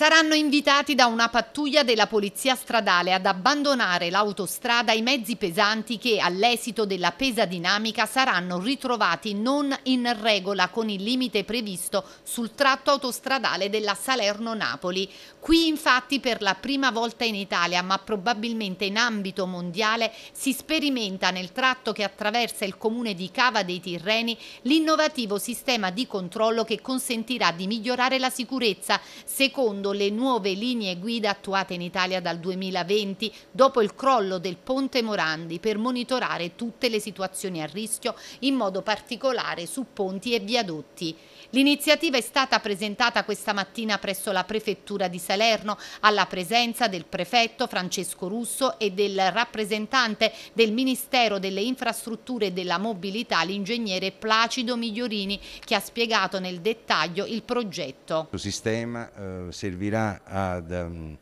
Saranno invitati da una pattuglia della polizia stradale ad abbandonare l'autostrada i mezzi pesanti che all'esito della pesa dinamica saranno ritrovati non in regola con il limite previsto sul tratto autostradale della Salerno-Napoli. Qui infatti per la prima volta in Italia, ma probabilmente in ambito mondiale, si sperimenta nel tratto che attraversa il comune di Cava dei Tirreni l'innovativo sistema di controllo che consentirà di migliorare la sicurezza secondo secondo le nuove linee guida attuate in Italia dal 2020 dopo il crollo del ponte Morandi per monitorare tutte le situazioni a rischio, in modo particolare su ponti e viadotti. L'iniziativa è stata presentata questa mattina presso la Prefettura di Salerno alla presenza del prefetto Francesco Russo e del rappresentante del Ministero delle Infrastrutture e della Mobilità, l'ingegnere Placido Migliorini, che ha spiegato nel dettaglio il progetto. Il sistema eh, servirà ad, ehm,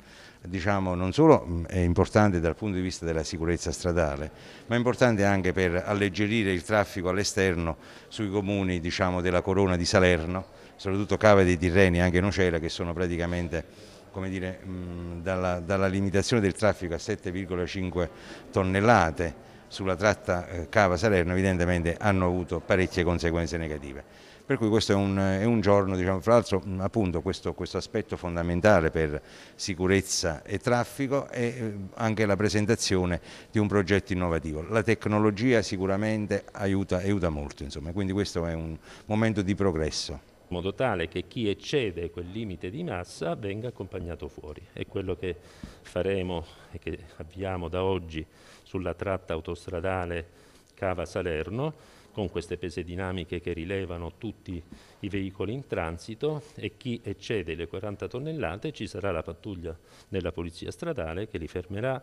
diciamo, non solo mm, è importante dal punto di vista della sicurezza stradale, ma è importante anche per alleggerire il traffico all'esterno sui comuni diciamo, della corona di Salerno, soprattutto Cava dei Tirreni e anche Nocera che sono praticamente dire, mm, dalla, dalla limitazione del traffico a 7,5 tonnellate sulla tratta eh, Cava-Salerno evidentemente hanno avuto parecchie conseguenze negative. Per cui questo è un, è un giorno, diciamo, fra l'altro appunto questo, questo, aspetto fondamentale per sicurezza e traffico e eh, anche la presentazione di un progetto innovativo. La tecnologia sicuramente aiuta, aiuta molto, insomma, quindi questo è un momento di progresso in modo tale che chi eccede quel limite di massa venga accompagnato fuori. È quello che faremo e che avviamo da oggi sulla tratta autostradale Cava-Salerno con queste pese dinamiche che rilevano tutti i veicoli in transito e chi eccede le 40 tonnellate ci sarà la pattuglia della polizia stradale che li fermerà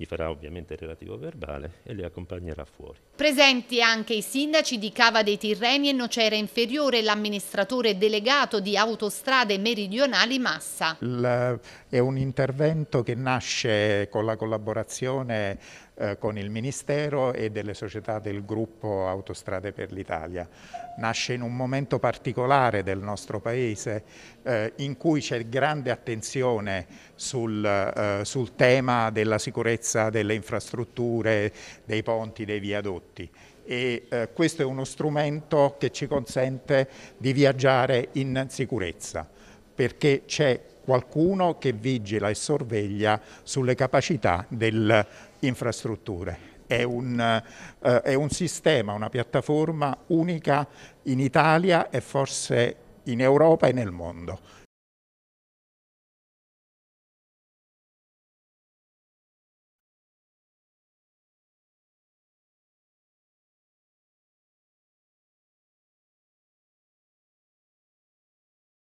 gli farà ovviamente il relativo verbale e le accompagnerà fuori. Presenti anche i sindaci di Cava dei Tirreni e Nocera Inferiore l'amministratore delegato di Autostrade Meridionali Massa. Il, è un intervento che nasce con la collaborazione eh, con il Ministero e delle società del gruppo Autostrade per l'Italia. Nasce in un momento particolare del nostro Paese eh, in cui c'è grande attenzione sul, eh, sul tema della sicurezza sicurezza delle infrastrutture, dei ponti, dei viadotti. E, eh, questo è uno strumento che ci consente di viaggiare in sicurezza perché c'è qualcuno che vigila e sorveglia sulle capacità delle infrastrutture. È un, eh, è un sistema, una piattaforma unica in Italia e forse in Europa e nel mondo.